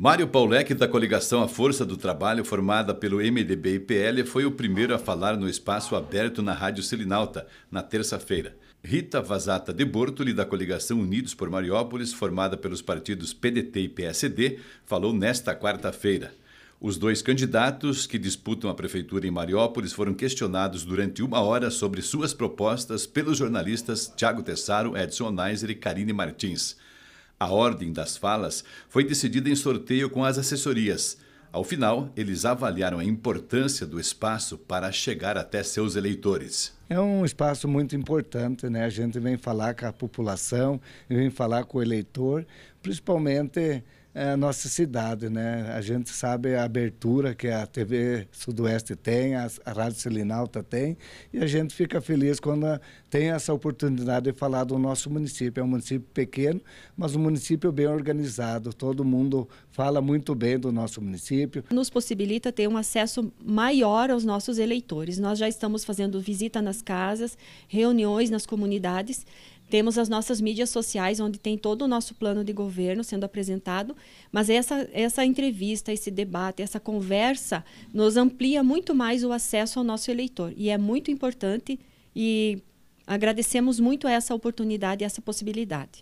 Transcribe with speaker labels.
Speaker 1: Mário Paulec, da coligação A Força do Trabalho, formada pelo MDB e PL, foi o primeiro a falar no espaço aberto na Rádio Selinalta, na terça-feira. Rita Vazata de Bortoli, da coligação Unidos por Mariópolis, formada pelos partidos PDT e PSD, falou nesta quarta-feira. Os dois candidatos que disputam a prefeitura em Mariópolis foram questionados durante uma hora sobre suas propostas pelos jornalistas Tiago Tessaro, Edson Neiser e Karine Martins. A ordem das falas foi decidida em sorteio com as assessorias. Ao final, eles avaliaram a importância do espaço para chegar até seus eleitores.
Speaker 2: É um espaço muito importante, né? A gente vem falar com a população, vem falar com o eleitor, principalmente é, a nossa cidade, né? A gente sabe a abertura que a TV Sudoeste tem, a, a Rádio Selinalta tem, e a gente fica feliz quando tem essa oportunidade de falar do nosso município. É um município pequeno, mas um município bem organizado. Todo mundo fala muito bem do nosso município.
Speaker 3: Nos possibilita ter um acesso maior aos nossos eleitores. Nós já estamos fazendo visita nas nas casas, reuniões nas comunidades. Temos as nossas mídias sociais, onde tem todo o nosso plano de governo sendo apresentado, mas essa, essa entrevista, esse debate, essa conversa nos amplia muito mais o acesso ao nosso eleitor. E é muito importante e agradecemos muito essa oportunidade e essa possibilidade.